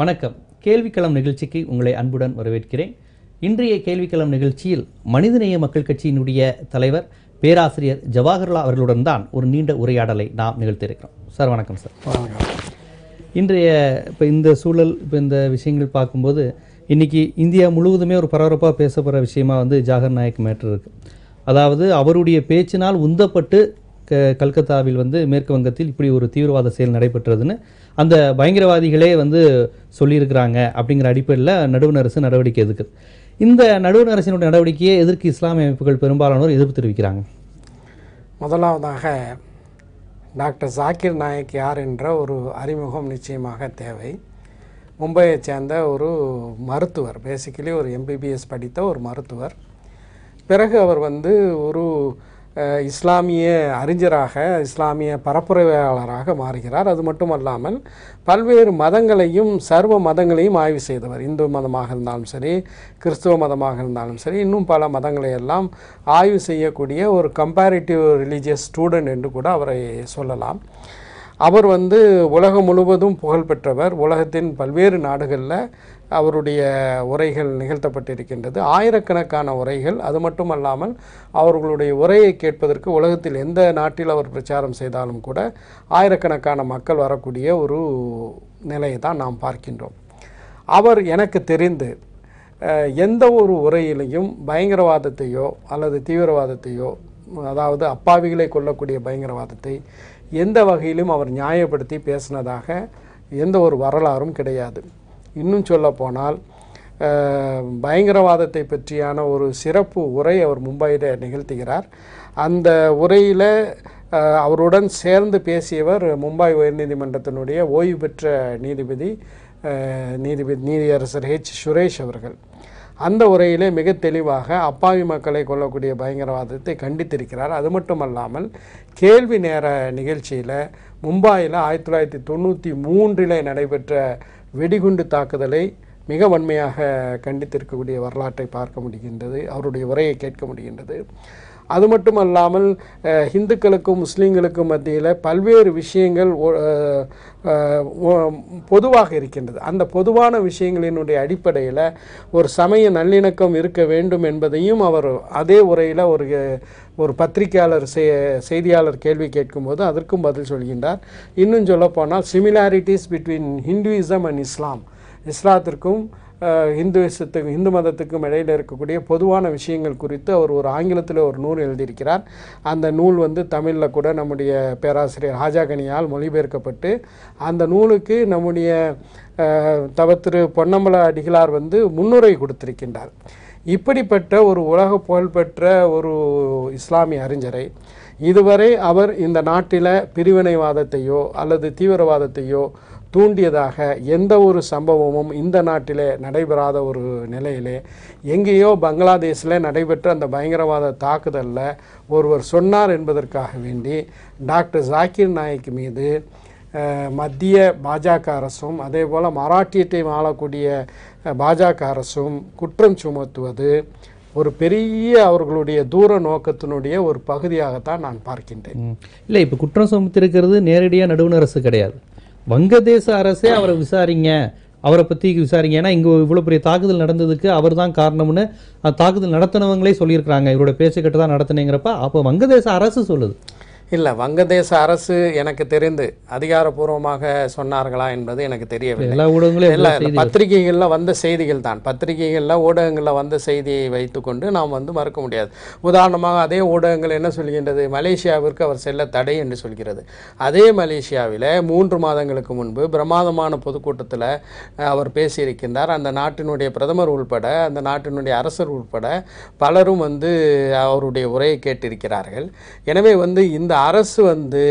வணக்கம் கேள்விக்களம் நிகழ்ச்சிக்கு உங்களை அன்புடன் வரவேற்கிறேன் இன்றைய கேள்விக்களம் நிகழ்ச்சியில் மனிதநேய மக்கள் கட்சியினுடைய தலைவர் பேராசிரியர் ஜவஹர்லால் அவர்களுடன் தான் ஒரு நீண்ட உரையாடலை நாம் நிகழ்த்தியிருக்கிறோம் சார் வணக்கம் சார் இன்றைய இப்போ இந்த சூழல் இப்போ இந்த விஷயங்கள் பார்க்கும்போது இன்றைக்கி இந்தியா முழுவதுமே ஒரு பரபரப்பாக பேசப்படுற விஷயமா வந்து ஜாகர் நாயக் மேட்ரு இருக்குது அதாவது அவருடைய பேச்சினால் உந்தப்பட்டு க கல்கத்தாவில் வந்து மேற்கு வங்கத்தில் இப்படி ஒரு தீவிரவாத செயல் நடைபெற்றதுன்னு அந்த பயங்கரவாதிகளே வந்து சொல்லியிருக்கிறாங்க அப்படிங்கிற அடிப்படையில் நடுவண் அரசு நடவடிக்கை எதுக்குது இந்த நடுவண் அரசினுடைய நடவடிக்கையை எதிர்க்கு இஸ்லாமிய அமைப்புகள் பெரும்பாலானோர் எதிர்ப்பு தெரிவிக்கிறாங்க முதலாவதாக டாக்டர் சாக்கிர் நாயக் யார் என்ற ஒரு அறிமுகம் நிச்சயமாக தேவை மும்பையை சேர்ந்த ஒரு மருத்துவர் பேசிக்கலி ஒரு எம்பிபிஎஸ் படித்த ஒரு மருத்துவர் பிறகு அவர் வந்து ஒரு இஸ்லாமிய அறிஞராக இஸ்லாமிய பரப்புரையாளராக மாறுகிறார் அது மட்டும் அல்லாமல் பல்வேறு மதங்களையும் சர்வ மதங்களையும் ஆய்வு செய்தவர் இந்து மதமாக இருந்தாலும் சரி கிறிஸ்துவ மதமாக இருந்தாலும் சரி இன்னும் பல மதங்களை எல்லாம் ஆய்வு செய்யக்கூடிய ஒரு கம்பேரிட்டிவ் ரிலீஜியஸ் ஸ்டூடெண்ட் என்று கூட அவரை சொல்லலாம் அவர் வந்து உலகம் முழுவதும் புகழ்பெற்றவர் உலகத்தின் பல்வேறு நாடுகளில் அவருடைய உரைகள் நிகழ்த்தப்பட்டிருக்கின்றது ஆயிரக்கணக்கான உரைகள் அது மட்டும் அல்லாமல் அவர்களுடைய உரையை கேட்பதற்கு உலகத்தில் எந்த நாட்டில் அவர் பிரச்சாரம் செய்தாலும் கூட ஆயிரக்கணக்கான மக்கள் வரக்கூடிய ஒரு நிலையை தான் நாம் பார்க்கின்றோம் அவர் எனக்கு தெரிந்து எந்த ஒரு உரையிலையும் பயங்கரவாதத்தையோ அல்லது தீவிரவாதத்தையோ அதாவது அப்பாவிகளை கொல்லக்கூடிய பயங்கரவாதத்தை எந்த வகையிலும் அவர் நியாயப்படுத்தி பேசினதாக எந்த ஒரு வரலாறும் கிடையாது இன்னும் சொல்லப்போனால் பயங்கரவாதத்தை பற்றியான ஒரு சிறப்பு உரை அவர் மும்பையில் நிகழ்த்துகிறார் அந்த உரையில் அவருடன் சேர்ந்து பேசியவர் மும்பை உயர்நீதிமன்றத்தினுடைய ஓய்வு பெற்ற நீதிபதி நீதிபதி நீதியரசர் ஹெச் சுரேஷ் அவர்கள் அந்த உரையிலே மிக தெளிவாக அப்பாவி மக்களை கொல்லக்கூடிய பயங்கரவாதத்தை கண்டித்திருக்கிறார் அது மட்டுமல்லாமல் கேள்வி நேர நிகழ்ச்சியில் மும்பாயில் ஆயிரத்தி தொள்ளாயிரத்தி தொண்ணூற்றி மூன்றில் நடைபெற்ற வெடிகுண்டு தாக்குதலை மிக வன்மையாக கண்டித்திருக்கக்கூடிய வரலாற்றை பார்க்க முடிகின்றது அவருடைய உரையை கேட்க முடிகின்றது அது மட்டுமல்லாமல் இந்துக்களுக்கும் முஸ்லீம்களுக்கும் மத்தியில் பல்வேறு விஷயங்கள் பொதுவாக இருக்கின்றது அந்த பொதுவான விஷயங்களினுடைய அடிப்படையில் ஒரு சமய நல்லிணக்கம் இருக்க வேண்டும் என்பதையும் அவர் அதே உரையில் ஒரு ஒரு பத்திரிகையாளர் செய்தியாளர் கேள்வி கேட்கும்போது அதற்கும் பதில் சொல்கின்றார் இன்னும் சொல்லப்போனால் similarities between Hinduism and Islam இஸ்லாத்திற்கும் இந்துவிசத்துக்கும் இந்து மதத்துக்கும் இடையில் இருக்கக்கூடிய பொதுவான விஷயங்கள் குறித்து அவர் ஒரு ஆங்கிலத்தில் ஒரு நூல் எழுதியிருக்கிறார் அந்த நூல் வந்து தமிழில் கூட நம்முடைய பேராசிரியர் ராஜாகனியால் மொழிபெயர்க்கப்பட்டு அந்த நூலுக்கு நம்முடைய தவத்திரு பொன்னம்பல அடிகளார் வந்து முன்னுரை கொடுத்திருக்கின்றார் இப்படிப்பட்ட ஒரு உலக புகழ்பெற்ற ஒரு இஸ்லாமிய அறிஞரை இதுவரை அவர் இந்த நாட்டில் பிரிவினைவாதத்தையோ அல்லது தீவிரவாதத்தையோ தூண்டியதாக எந்த ஒரு சம்பவமும் இந்த நாட்டிலே நடைபெறாத ஒரு நிலையிலே எங்கேயோ பங்களாதேஷில் நடைபெற்ற அந்த பயங்கரவாத தாக்குதலில் ஒருவர் சொன்னார் என்பதற்காக வேண்டி டாக்டர் ஜாக்கிர் நாயக் மீது மத்திய பாஜக அரசும் அதே போல் மராட்டியத்தை ஆளக்கூடிய பாஜக அரசும் குற்றம் சுமத்துவது ஒரு பெரிய அவர்களுடைய தூர நோக்கத்தினுடைய ஒரு பகுதியாகத்தான் நான் பார்க்கின்றேன் இல்லை இப்போ குற்றம் சுமத்திருக்கிறது நேரடியாக நடுவண் அரசு கிடையாது வங்கதேச அரசே அவரை விசாரிங்க அவரை பற்றி விசாரிங்க ஏன்னா இங்கே இவ்வளோ பெரிய தாக்குதல் நடந்ததுக்கு அவர் தான் காரணம்னு தாக்குதல் நடத்தினவங்களே சொல்லியிருக்கிறாங்க இவரோட பேச்சு தான் நடத்தினேங்கிறப்ப அப்போ வங்கதேச அரசு சொல்லுது இல்லை வங்கதேச அரசு எனக்கு தெரிந்து அதிகாரப்பூர்வமாக சொன்னார்களா என்பது எனக்கு தெரியவில்லை இல்லை பத்திரிகைகளில் வந்த செய்திகள் தான் பத்திரிகைகளில் ஊடகங்களில் வந்த செய்தியை வைத்துக்கொண்டு நாம் வந்து மறுக்க முடியாது உதாரணமாக அதே ஊடகங்கள் என்ன சொல்கின்றது மலேசியாவிற்கு அவர் செல்ல தடை என்று சொல்கிறது அதே மலேசியாவில் மூன்று மாதங்களுக்கு முன்பு பிரமாதமான பொதுக்கூட்டத்தில் அவர் பேசியிருக்கின்றார் அந்த நாட்டினுடைய பிரதமர் உள்பட அந்த நாட்டினுடைய அரசர் உள்பட பலரும் வந்து அவருடைய உரையை கேட்டிருக்கிறார்கள் எனவே வந்து இந்த அரசு வந்து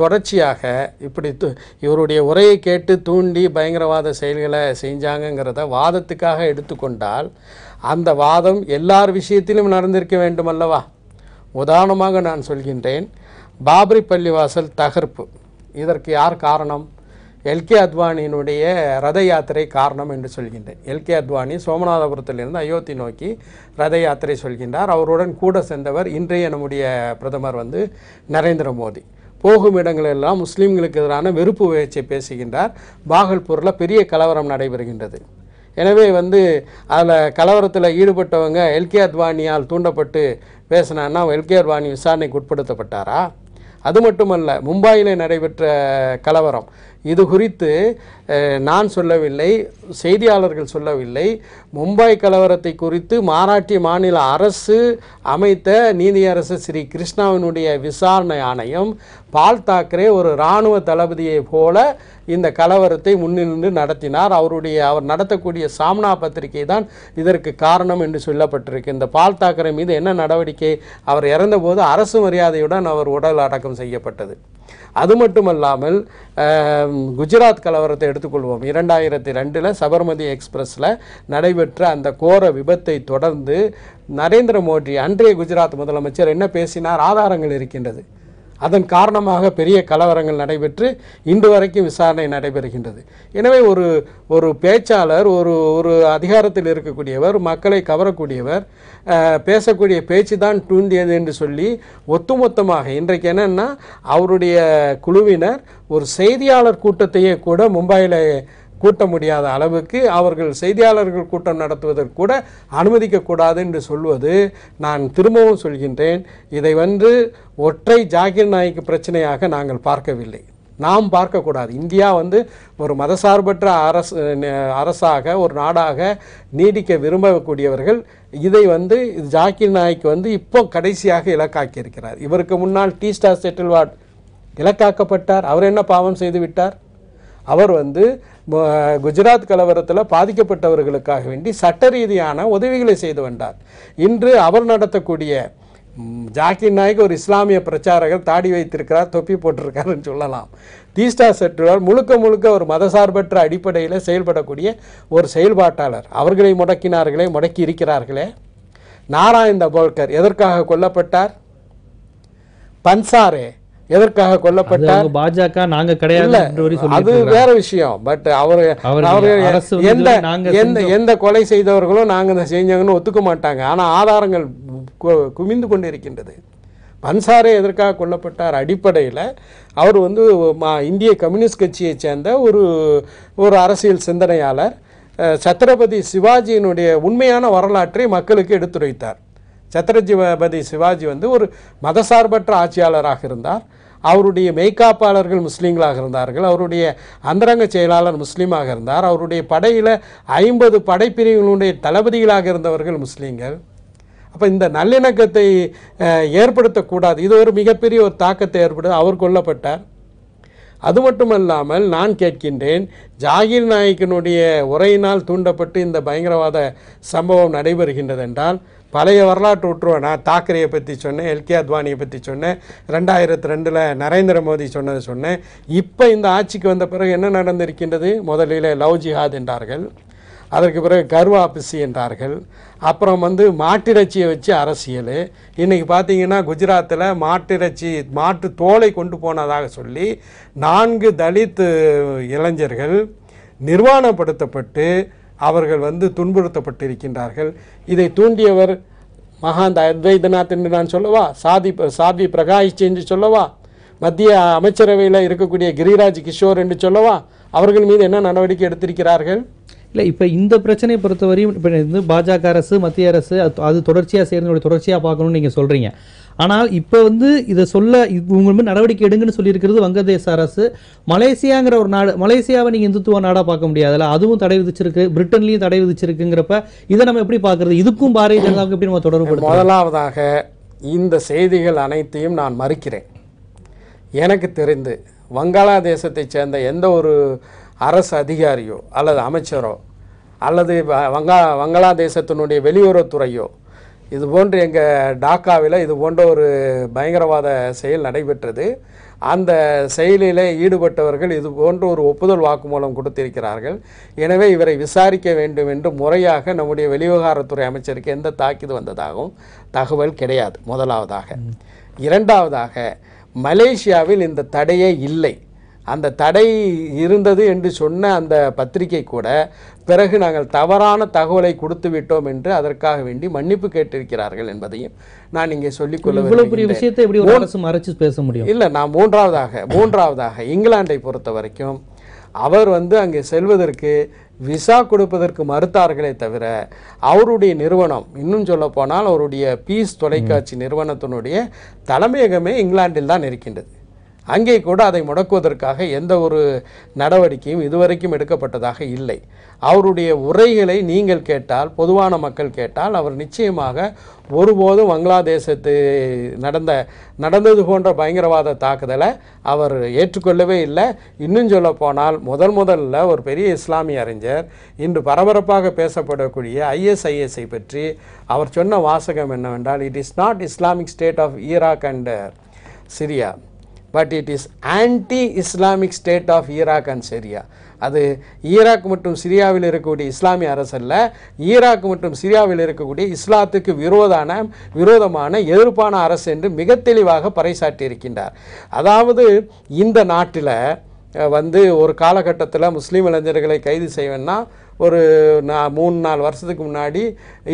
தொடர்ச்சியாக இப்படி து இவருடைய உரையை கேட்டு தூண்டி பயங்கரவாத செயல்களை செஞ்சாங்கங்கிறத வாதத்துக்காக எடுத்துக்கொண்டால் அந்த வாதம் எல்லார் விஷயத்திலும் நடந்திருக்க வேண்டும் அல்லவா உதாரணமாக நான் சொல்கின்றேன் பாபரி பள்ளிவாசல் தகர்ப்பு இதற்கு யார் காரணம் எல்கே அத்வானியினுடைய ரத யாத்திரை காரணம் என்று சொல்கின்றேன் எல்கே அத்வானி சோமநாதபுரத்திலிருந்து அயோத்தி நோக்கி ரத யாத்திரை சொல்கின்றார் அவருடன் கூட சென்றவர் இன்றைய நம்முடைய பிரதமர் வந்து நரேந்திர மோடி போகும் இடங்களெல்லாம் முஸ்லீம்களுக்கு எதிரான வெறுப்பு உயர்ச்சியை பேசுகின்றார் பாகல்பூரில் பெரிய கலவரம் நடைபெறுகின்றது எனவே வந்து அதில் கலவரத்தில் ஈடுபட்டவங்க எல்கே அத்வானியால் தூண்டப்பட்டு பேசினான்னா எல்கே அத்வானி விசாரணைக்கு உட்படுத்தப்பட்டாரா அது மட்டுமல்ல மும்பாயில் நடைபெற்ற கலவரம் இது குறித்து நான் சொல்லவில்லை செய்தியாளர்கள் சொல்லவில்லை மும்பாய் கலவரத்தை குறித்து மாராட்டி மாநில அரசு அமைத்த நீதியரசு ஸ்ரீ கிருஷ்ணாவினுடைய விசாரணை ஆணையம் பால் தாக்கரே ஒரு இராணுவ தளபதியை போல இந்த கலவரத்தை முன்னின்று நடத்தினார் அவருடைய அவர் நடத்தக்கூடிய சாம்னா பத்திரிகை தான் இதற்கு காரணம் என்று சொல்லப்பட்டிருக்கு இந்த பால் தாக்கரை மீது என்ன நடவடிக்கை அவர் இறந்தபோது அரசு மரியாதையுடன் அவர் உடல் அடக்கம் செய்யப்பட்டது அது மட்டுமல்லாமல் குஜராத் கலவரத்தை எடுத்துக்கொள்வோம் இரண்டாயிரத்தி ரெண்டில் சபர்மதி எக்ஸ்பிரஸில் நடைபெற்ற அந்த கோர விபத்தை தொடர்ந்து நரேந்திர மோடி அன்றைய குஜராத் முதலமைச்சர் என்ன பேசினார் ஆதாரங்கள் இருக்கின்றது அதன் காரணமாக பெரிய கலவரங்கள் நடைபெற்று இன்று வரைக்கும் விசாரணை நடைபெறுகின்றது எனவே ஒரு ஒரு பேச்சாளர் ஒரு ஒரு அதிகாரத்தில் இருக்கக்கூடியவர் மக்களை கவரக்கூடியவர் பேசக்கூடிய பேச்சு தான் தூண்டியது என்று சொல்லி ஒத்துமொத்தமாக இன்றைக்கு என்னென்னா அவருடைய குழுவினர் ஒரு செய்தியாளர் கூட்டத்தையே கூட மும்பையில் கூட்ட முடியாத அளவுக்கு அவர்கள் செய்தியாளர்கள் கூட்டம் நடத்துவதற்கு கூட அனுமதிக்கக்கூடாது என்று சொல்வது நான் திரும்பவும் சொல்கின்றேன் இதை வந்து ஒற்றை ஜாகிர் நாய்க்கு பிரச்சனையாக நாங்கள் பார்க்கவில்லை நாம் பார்க்கக்கூடாது இந்தியா வந்து ஒரு மதசார்பற்ற அரசு அரசாக ஒரு நாடாக நீடிக்க விரும்பக்கூடியவர்கள் இதை வந்து இது ஜாக்கிர் நாய்க்கு வந்து இப்போ கடைசியாக இலக்காக்கி இருக்கிறார் இவருக்கு முன்னால் டி ஸ்டார் செட்டில்வாட் இலக்காக்கப்பட்டார் அவர் என்ன பாவம் செய்து விட்டார் அவர் வந்து குஜராத் கலவரத்தில் பாதிக்கப்பட்டவர்களுக்காக வேண்டி சட்ட ரீதியான உதவிகளை செய்து வந்தார் இன்று அவர் நடத்தக்கூடிய ஜாக்கிர் நாயக் ஒரு இஸ்லாமிய பிரச்சாரகர் தாடி வைத்திருக்கிறார் தொப்பி போட்டிருக்காருன்னு சொல்லலாம் தீஸ்டா செட்டுலார் முழுக்க முழுக்க ஒரு மதசார்பற்ற அடிப்படையில் செயல்படக்கூடிய ஒரு செயல்பாட்டாளர் அவர்களை முடக்கினார்களே முடக்கி இருக்கிறார்களே நாராயண போல்கர் எதற்காக கொல்லப்பட்டார் பன்சாரே எதற்காக கொல்லப்பட்டார் பாஜக நாங்க கிடையாது அது வேற விஷயம் பட் அவர் எந்த எந்த எந்த கொலை செய்தவர்களும் நாங்க செஞ்சாங்கன்னு ஒத்துக்க மாட்டாங்க ஆனா ஆதாரங்கள் குமிந்து கொண்டிருக்கின்றது பன்சாரே எதற்காக கொல்லப்பட்டார் அடிப்படையில் அவர் வந்து இந்திய கம்யூனிஸ்ட் கட்சியை சேர்ந்த ஒரு ஒரு அரசியல் சிந்தனையாளர் சத்ரபதி சிவாஜியினுடைய உண்மையான வரலாற்றை மக்களுக்கு எடுத்துரைத்தார் சத்ரஜிபதி சிவாஜி வந்து ஒரு மதசார்பற்ற ஆட்சியாளராக இருந்தார் அவருடைய மெய்காப்பாளர்கள் முஸ்லீம்களாக இருந்தார்கள் அவருடைய அந்தரங்க செயலாளர் முஸ்லீமாக இருந்தார் அவருடைய படையில் ஐம்பது படைப்பிரிவுகளுடைய தளபதிகளாக இருந்தவர்கள் முஸ்லீம்கள் அப்போ இந்த நல்லிணக்கத்தை ஏற்படுத்தக்கூடாது இது ஒரு மிகப்பெரிய ஒரு தாக்கத்தை ஏற்படுத்த அவர் கொல்லப்பட்டார் அது மட்டுமல்லாமல் நான் கேட்கின்றேன் ஜாகிர் நாயக்கினுடைய உரையினால் தூண்டப்பட்டு இந்த பயங்கரவாத சம்பவம் நடைபெறுகின்றது என்றால் பழைய வரலாற்று ஒற்றுவை நான் தாக்கரேயை பற்றி சொன்னேன் எல்கே அத்வானியை பற்றி சொன்னேன் ரெண்டாயிரத்து ரெண்டில் நரேந்திர மோடி சொன்னது சொன்னேன் இப்போ இந்த ஆட்சிக்கு வந்த பிறகு என்ன நடந்திருக்கின்றது முதலில் லவ் ஜிஹாத் என்றார்கள் அதற்கு பிறகு கருவாபிசி என்றார்கள் அப்புறம் வந்து மாட்டிறைச்சியை வச்சு அரசியல் இன்றைக்கி பார்த்தீங்கன்னா குஜராத்தில் மாட்டிறைச்சி மாட்டு தோலை கொண்டு போனதாக சொல்லி நான்கு தலித் இளைஞர்கள் நிர்வாணப்படுத்தப்பட்டு அவர்கள் வந்து துன்புறுத்தப்பட்டிருக்கின்றார்கள் இதை தூண்டியவர் மகாந்த அத்வைதநாத் என்று நான் சொல்லவா சாதி சாதி பிரகாஷ் என்று சொல்லவா மத்திய அமைச்சரவையில் இருக்கக்கூடிய கிரிராஜ் கிஷோர் என்று சொல்லவா அவர்கள் மீது என்ன நடவடிக்கை எடுத்திருக்கிறார்கள் இல்லை இப்போ இந்த பிரச்சனையை பொறுத்தவரையும் இப்போ வந்து பாஜக அரசு மத்திய அரசு அது தொடர்ச்சியாக சேர்ந்து தொடர்ச்சியாக பார்க்கணும்னு நீங்கள் சொல்கிறீங்க ஆனால் இப்போ வந்து இதை சொல்ல உங்கள் மீது நடவடிக்கை எடுங்கன்னு சொல்லியிருக்கிறது வங்கதேச அரசு மலேசியாங்கிற ஒரு நாடு மலேசியாவை நீங்கள் இந்துத்துவ நாடாக பார்க்க முடியாதுல்ல அதுவும் தடை விதிச்சிருக்கு பிரிட்டன்லையும் தடை விதிச்சிருக்குங்கிறப்ப இதை நம்ம எப்படி பார்க்குறது இதுக்கும் பாரதிய ஜனதாவுக்கு எப்படி நம்ம தொடர்பு முதலாவதாக இந்த செய்திகள் அனைத்தையும் நான் மறுக்கிறேன் எனக்கு தெரிந்து வங்காளதேசத்தைச் சேர்ந்த எந்த ஒரு அரசு அதிகாரியோ அல்லது அமைச்சரோ அல்லது வங்கா வங்களாதேசத்தினுடைய வெளியுறவுத்துறையோ இது போன்று எங்கள் டாக்காவில் இது போன்ற ஒரு பயங்கரவாத செயல் நடைபெற்றது அந்த செயலில் ஈடுபட்டவர்கள் இது போன்ற ஒரு ஒப்புதல் வாக்குமூலம் கொடுத்திருக்கிறார்கள் எனவே இவரை விசாரிக்க வேண்டும் என்று முறையாக நம்முடைய வெளிவிவகாரத்துறை அமைச்சருக்கு எந்த தாக்கிது வந்ததாகவும் தகவல் கிடையாது முதலாவதாக இரண்டாவதாக மலேசியாவில் இந்த தடையே இல்லை அந்த தடை இருந்தது என்று சொன்ன அந்த பத்திரிகை கூட பிறகு நாங்கள் தவறான தகவலை கொடுத்து விட்டோம் என்று அதற்காக வேண்டி மன்னிப்பு கேட்டிருக்கிறார்கள் என்பதையும் நான் இங்கே சொல்லிக்கொள்ள இவ்வளவு விஷயத்தை பேச முடியும் இல்லை நான் மூன்றாவதாக மூன்றாவதாக இங்கிலாண்டை பொறுத்த வரைக்கும் அவர் வந்து அங்கே செல்வதற்கு விசா கொடுப்பதற்கு மறுத்தார்களே தவிர அவருடைய நிறுவனம் இன்னும் சொல்ல போனால் அவருடைய பீஸ் தொலைக்காட்சி நிறுவனத்தினுடைய தலைமையகமே இங்கிலாண்டில் தான் இருக்கின்றது அங்கே கூட அதை முடக்குவதற்காக எந்த ஒரு நடவடிக்கையும் இதுவரைக்கும் எடுக்கப்பட்டதாக இல்லை அவருடைய உரைகளை நீங்கள் கேட்டால் பொதுவான மக்கள் கேட்டால் அவர் நிச்சயமாக ஒருபோதும் பங்களாதேசத்து நடந்த நடந்தது போன்ற பயங்கரவாத தாக்குதலை அவர் ஏற்றுக்கொள்ளவே இல்லை இன்னும் சொல்ல போனால் முதல் முதல்ல ஒரு பெரிய இஸ்லாமிய அறிஞர் இன்று பரபரப்பாக பேசப்படக்கூடிய ஐஎஸ்ஐஎஸ்ஐ பற்றி அவர் சொன்ன வாசகம் என்னவென்றால் it is not Islamic State of Iraq and Syria but it is anti Islamic State of Iraq and Syria அது ஈராக் மற்றும் சிரியாவில் இருக்கக்கூடிய இஸ்லாமிய அரசல்ல ஈராக் மற்றும் சிரியாவில் இருக்கக்கூடிய இஸ்லாத்துக்கு விரோதான விரோதமான எதிர்ப்பான அரசு என்று மிக தெளிவாக பறைசாட்டியிருக்கின்றார் அதாவது இந்த நாட்டில் வந்து ஒரு காலகட்டத்தில் முஸ்லீம் இளைஞர்களை கைது செய்வேன்னா ஒரு நான் மூணு நாலு வருஷத்துக்கு முன்னாடி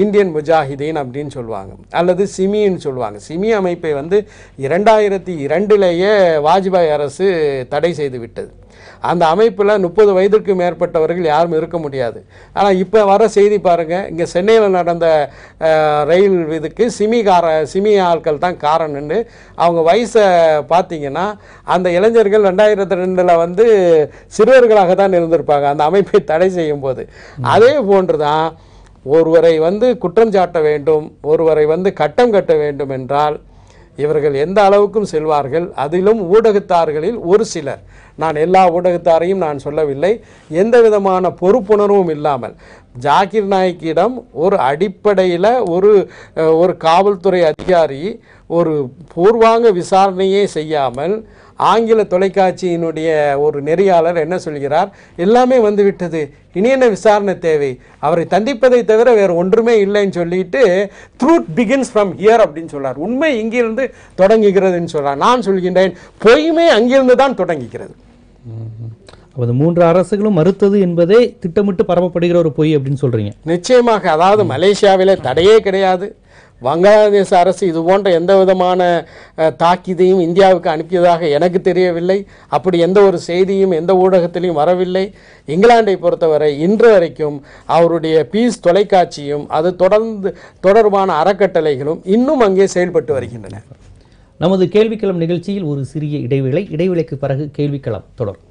இந்தியன் முஜாஹிதீன் அப்படின்னு சொல்லுவாங்க அல்லது சிமின்னு சொல்லுவாங்க சிமி அமைப்பை வந்து இரண்டாயிரத்தி இரண்டிலேயே வாஜ்பாய் அரசு தடை செய்து விட்டது அந்த அமைப்பில் முப்பது வயதிற்கும் மேற்பட்டவர்கள் யாரும் இருக்க முடியாது ஆனால் இப்போ வர செய்தி பாருங்கள் இங்கே சென்னையில் நடந்த ரயில் இதுக்கு சிமி கார சிமி ஆட்கள் தான் காரணம்னு அவங்க வயசை பார்த்தீங்கன்னா அந்த இளைஞர்கள் ரெண்டாயிரத்தி ரெண்டில் வந்து சிறுவர்களாக தான் இருந்திருப்பாங்க அந்த அமைப்பை தடை செய்யும் போது அதே போன்று தான் ஒருவரை வந்து குற்றம் சாட்ட வேண்டும் ஒருவரை வந்து கட்டம் கட்ட வேண்டும் என்றால் இவர்கள் எந்த அளவுக்கும் செல்வார்கள் அதிலும் ஊடகத்தார்களில் ஒரு சிலர் நான் எல்லா ஊடகத்தாரையும் நான் சொல்லவில்லை எந்த விதமான பொறுப்புணர்வும் இல்லாமல் ஜாகிர் நாய்க்கிடம் ஒரு அடிப்படையில் ஒரு ஒரு காவல்துறை அதிகாரி ஒரு பூர்வாங்க விசாரணையே செய்யாமல் ஆங்கில தொலைக்காட்சியினுடைய ஒரு நெறியாளர் என்ன சொல்கிறார் எல்லாமே வந்துவிட்டது இனி என்ன விசாரணை தேவை அவரை தந்திப்பதை தவிர வேறு ஒன்றுமே இல்லைன்னு சொல்லிட்டு த்ரூட் பிகின்ஸ் ஃப்ரம் ஹியர் அப்படின்னு சொல்கிறார் உண்மை இங்கிருந்து தொடங்குகிறதுன்னு சொல்கிறார் நான் சொல்கின்றேன் பொய்மை அங்கிருந்து தான் தொடங்குகிறது அது மூன்று அரசுகளும் மறுத்தது என்பதே திட்டமிட்டு பரப்பப்படுகிற ஒரு பொய் அப்படின்னு சொல்கிறீங்க நிச்சயமாக அதாவது மலேசியாவில் தடையே கிடையாது வங்காளதேச அரசு இது போன்ற எந்த விதமான தாக்கிதையும் இந்தியாவுக்கு அனுப்பியதாக எனக்கு தெரியவில்லை அப்படி எந்த ஒரு செய்தியும் எந்த ஊடகத்திலையும் வரவில்லை இங்கிலாந்தை பொறுத்தவரை இன்று வரைக்கும் அவருடைய பீஸ் தொலைக்காட்சியும் அது தொடர்ந்து தொடர்பான அறக்கட்டளைகளும் இன்னும் அங்கே செயல்பட்டு வருகின்றன நமது கேள்விக்களம் நிகழ்ச்சியில் ஒரு சிறிய இடைவேளை இடைவேளைக்கு பிறகு கேள்விக்களம் தொடரும்